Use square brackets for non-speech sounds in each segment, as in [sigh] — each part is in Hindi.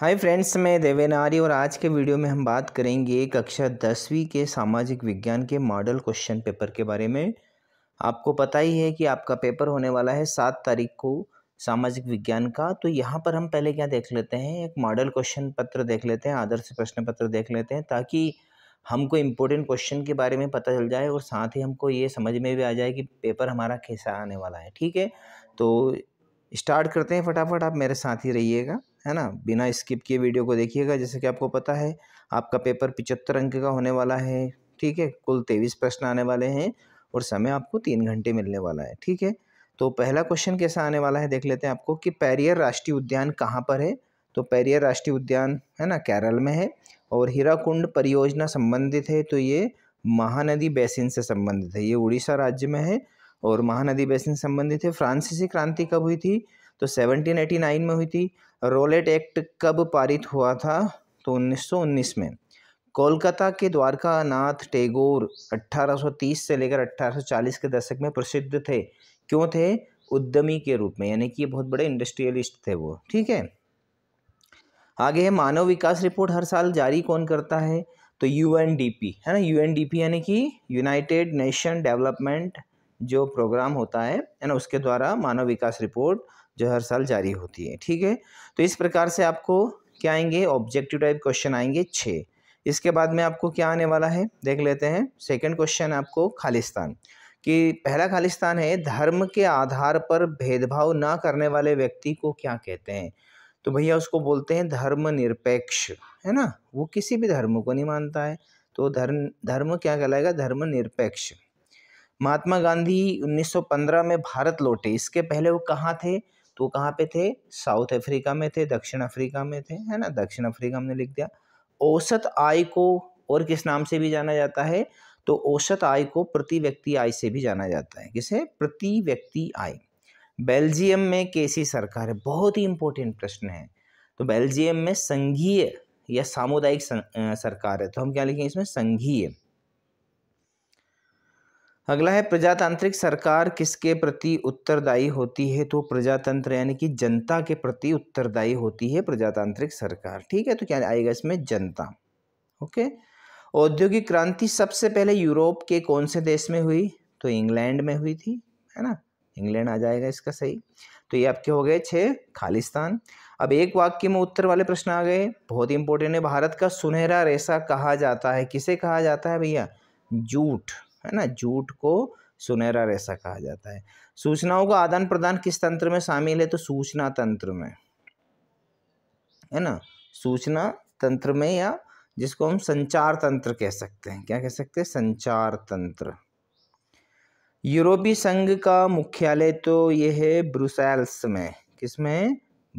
हाय फ्रेंड्स मैं देवेनारी और आज के वीडियो में हम बात करेंगे कक्षा दसवीं के सामाजिक विज्ञान के मॉडल क्वेश्चन पेपर के बारे में आपको पता ही है कि आपका पेपर होने वाला है सात तारीख को सामाजिक विज्ञान का तो यहाँ पर हम पहले क्या देख लेते हैं एक मॉडल क्वेश्चन पत्र देख लेते हैं आदर्श प्रश्न पत्र देख लेते हैं ताकि हमको इम्पोर्टेंट क्वेश्चन के बारे में पता चल जाए और साथ ही हमको ये समझ में भी आ जाए कि पेपर हमारा कैसा आने वाला है ठीक है तो स्टार्ट करते हैं फटाफट आप मेरे साथ ही रहिएगा है ना बिना स्किप किए वीडियो को देखिएगा जैसे कि आपको पता है आपका पेपर पिचहत्तर अंक का होने वाला है ठीक है कुल तेईस प्रश्न आने वाले हैं और समय आपको तीन घंटे मिलने वाला है ठीक है तो पहला क्वेश्चन कैसा आने वाला है देख लेते हैं आपको कि पैरियर राष्ट्रीय उद्यान कहाँ पर है तो पैरियर राष्ट्रीय उद्यान है ना केरल में है और हीराकुंड परियोजना संबंधित है तो ये महानदी बेसिन से संबंधित है ये उड़ीसा राज्य में है और महानदी बेसिन संबंधित है फ्रांसीसी क्रांति कब हुई थी तो 1789 में हुई थी रोलेट एक्ट कब पारित हुआ था तो 1919 में कोलकाता के द्वारका नाथ टेगोर 1830 से लेकर 1840 के दशक में प्रसिद्ध थे क्यों थे उद्यमी के रूप में यानी कि ये बहुत बड़े इंडस्ट्रियलिस्ट थे वो ठीक है आगे है मानव विकास रिपोर्ट हर साल जारी कौन करता है तो यू है ना यू यानी कि यूनाइटेड नेशन डेवलपमेंट जो प्रोग्राम होता है है ना उसके द्वारा मानव विकास रिपोर्ट जो हर साल जारी होती है ठीक है तो इस प्रकार से आपको क्या आएंगे ऑब्जेक्टिव टाइप क्वेश्चन आएंगे छः इसके बाद में आपको क्या आने वाला है देख लेते हैं सेकंड क्वेश्चन आपको खालिस्तान कि पहला खालिस्तान है धर्म के आधार पर भेदभाव ना करने वाले व्यक्ति को क्या कहते हैं तो भैया उसको बोलते हैं धर्म निरपेक्ष है ना वो किसी भी धर्म को नहीं मानता है तो धर्म धर्म क्या कहलाएगा धर्म निरपेक्ष महात्मा गांधी 1915 में भारत लौटे इसके पहले वो कहाँ थे तो कहाँ पे थे साउथ अफ्रीका में थे दक्षिण अफ्रीका में थे है ना दक्षिण अफ्रीका हमने लिख दिया औसत आय को और किस नाम से भी जाना जाता है तो औसत आय को प्रति व्यक्ति आय से भी जाना जाता है किसे प्रति व्यक्ति आय बेल्जियम में कैसी सरकार है बहुत ही इंपॉर्टेंट प्रश्न है तो बेल्जियम में संघीय या सामुदायिक सरकार है तो हम क्या लिखेंगे इसमें संघीय अगला है प्रजातांत्रिक सरकार किसके प्रति उत्तरदायी होती है तो प्रजातंत्र यानी कि जनता के प्रति उत्तरदायी होती है प्रजातांत्रिक सरकार ठीक है तो क्या आएगा इसमें जनता ओके औद्योगिक क्रांति सबसे पहले यूरोप के कौन से देश में हुई तो इंग्लैंड में हुई थी है ना इंग्लैंड आ जाएगा इसका सही तो ये आपके हो गए छः खालिस्तान अब एक वाक्य में उत्तर वाले प्रश्न आ गए बहुत इंपॉर्टेंट है भारत का सुनहरा रेशा कहा जाता है किसे कहा जाता है भैया जूठ है ना झूठ को सुनहरा रेशा कहा जाता है सूचनाओं का आदान प्रदान किस तंत्र में शामिल है तो सूचना तंत्र में है ना सूचना तंत्र में या जिसको हम संचार तंत्र कह सकते हैं क्या कह सकते हैं संचार तंत्र यूरोपीय संघ का मुख्यालय तो ये है ब्रुसेल्स में किसमें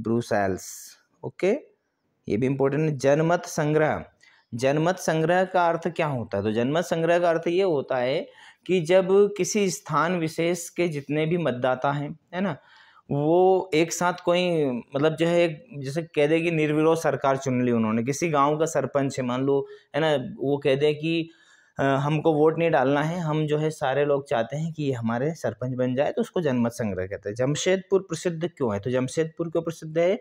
ब्रुसेल्स ओके ये भी इंपॉर्टेंट है जनमत संग्रह जनमत संग्रह का अर्थ क्या होता है तो जनमत संग्रह का अर्थ ये होता है कि जब किसी स्थान विशेष के जितने भी मतदाता हैं है ना वो एक साथ कोई मतलब जो है एक जैसे कह दे कि निर्विरोध सरकार चुन ली उन्होंने किसी गांव का सरपंच है मान लो है ना वो कह दे कि हमको वोट नहीं डालना है हम जो है सारे लोग चाहते हैं कि ये हमारे सरपंच बन जाए तो उसको जनमत संग्रह कहते हैं जमशेदपुर प्रसिद्ध क्यों है तो जमशेदपुर क्यों प्रसिद्ध है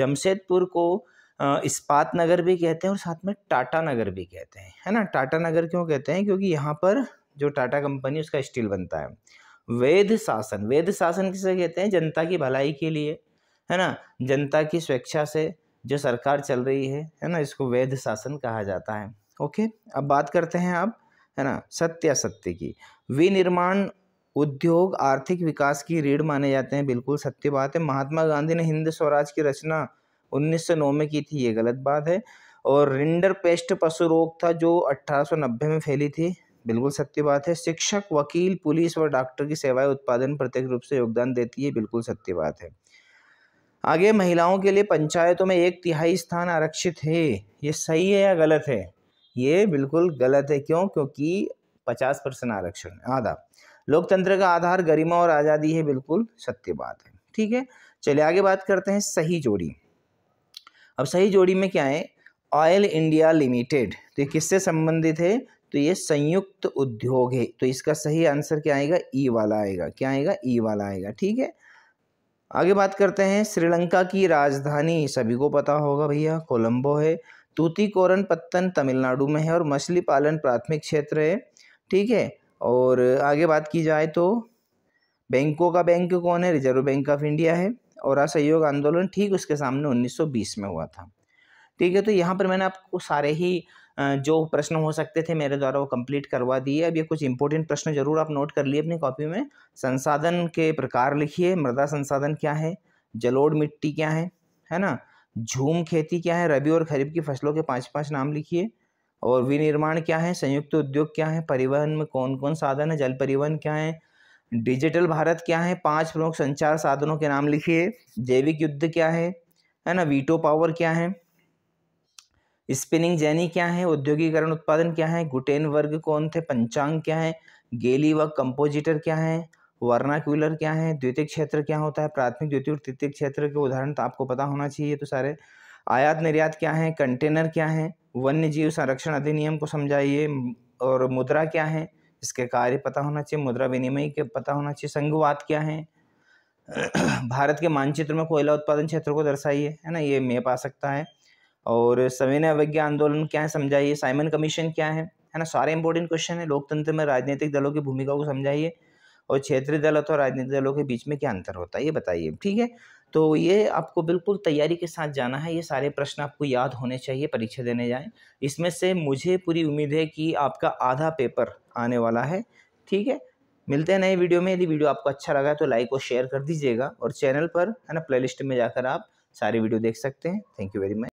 जमशेदपुर को इस्पात नगर भी कहते हैं और साथ में टाटा नगर भी कहते हैं है ना टाटा नगर क्यों कहते हैं क्योंकि यहाँ पर जो टाटा कंपनी उसका स्टील बनता है वेद शासन वेद शासन किसे कहते हैं जनता की भलाई के लिए है ना जनता की स्वेच्छा से जो सरकार चल रही है है ना इसको वेद शासन कहा जाता है ओके अब बात करते हैं आप है ना सत्य असत्य की विनिर्माण उद्योग आर्थिक विकास की रीढ़ माने जाते हैं बिल्कुल सत्य बात है महात्मा गांधी ने हिंद स्वराज की रचना 1909 में की थी ये गलत बात है और रिंडर पेस्ट पशु रोग था जो 1890 में फैली थी बिल्कुल सत्य बात है शिक्षक वकील पुलिस व डॉक्टर की सेवाएं उत्पादन प्रत्यक्ष रूप से योगदान देती है बिल्कुल सत्य बात है आगे महिलाओं के लिए पंचायतों में एक तिहाई स्थान आरक्षित है ये सही है या गलत है ये बिल्कुल गलत है क्यों क्योंकि पचास परसेंट आरक्षण आधा लोकतंत्र का आधार गरिमा और आज़ादी है बिल्कुल सत्य बात है ठीक है चलिए आगे बात करते हैं सही जोड़ी अब सही जोड़ी में क्या है ऑयल इंडिया लिमिटेड तो ये किससे संबंधित है तो ये संयुक्त उद्योग है तो इसका सही आंसर क्या आएगा ई वाला आएगा क्या आएगा ई वाला आएगा ठीक है आगे बात करते हैं श्रीलंका की राजधानी सभी को पता होगा भैया कोलंबो है तूती कोरन पत्तन तमिलनाडु में है और मछली पालन प्राथमिक क्षेत्र है ठीक है और आगे बात की जाए तो बैंकों का बैंक कौन है रिजर्व बैंक ऑफ इंडिया है और असहयोग आंदोलन ठीक उसके सामने 1920 में हुआ था ठीक है तो यहाँ पर मैंने आपको सारे ही जो प्रश्न हो सकते थे मेरे द्वारा वो कंप्लीट करवा दिए अब ये कुछ इंपॉर्टेंट प्रश्न जरूर आप नोट कर लिए अपनी कॉपी में संसाधन के प्रकार लिखिए मृदा संसाधन क्या है जलोड़ मिट्टी क्या है है ना झूम खेती क्या है रबी और खरीफ की फसलों के पाँच पाँच नाम लिखिए और विनिर्माण क्या है संयुक्त उद्योग क्या है परिवहन में कौन कौन साधन है जल परिवहन क्या है डिजिटल भारत क्या है पांच प्रमुख संचार साधनों के नाम लिखिए जैविक युद्ध क्या है है ना वीटो पावर क्या है स्पिनिंग जैनी क्या है औद्योगिकरण उत्पादन क्या है गुटेन वर्ग कौन थे पंचांग क्या है गेली व कंपोजिटर क्या है वर्नाक्यूलर क्या है द्वितीय क्षेत्र क्या होता है प्राथमिक द्वितीय और तृतीय क्षेत्र के उदाहरण तो आपको पता होना चाहिए तो सारे आयात निर्यात क्या है कंटेनर क्या है वन्य जीव संरक्षण अधिनियम को समझाइए और मुद्रा क्या है इसके कार्य पता होना चाहिए मुद्रा विनिमय के पता होना चाहिए संघवाद क्या है [clears throat] भारत के मानचित्र में कोयला उत्पादन क्षेत्र को दर्शाइए है ना ये मेप आ सकता है और सविनय अवज्ञा आंदोलन क्या है समझाइए साइमन कमीशन क्या है है ना सारे इंपॉर्टेंट क्वेश्चन है लोकतंत्र में राजनीतिक दलों की भूमिका को समझाइए और क्षेत्रीय दल अथवा राजनीतिक दलों के बीच में क्या अंतर होता है ये बताइए ठीक है तो ये आपको बिल्कुल तैयारी के साथ जाना है ये सारे प्रश्न आपको याद होने चाहिए परीक्षा देने जाएं इसमें से मुझे पूरी उम्मीद है कि आपका आधा पेपर आने वाला है ठीक है मिलते हैं नए वीडियो में यदि वीडियो आपको अच्छा लगा तो लाइक और शेयर कर दीजिएगा और चैनल पर है ना प्ले में जाकर आप सारे वीडियो देख सकते हैं थैंक यू वेरी मच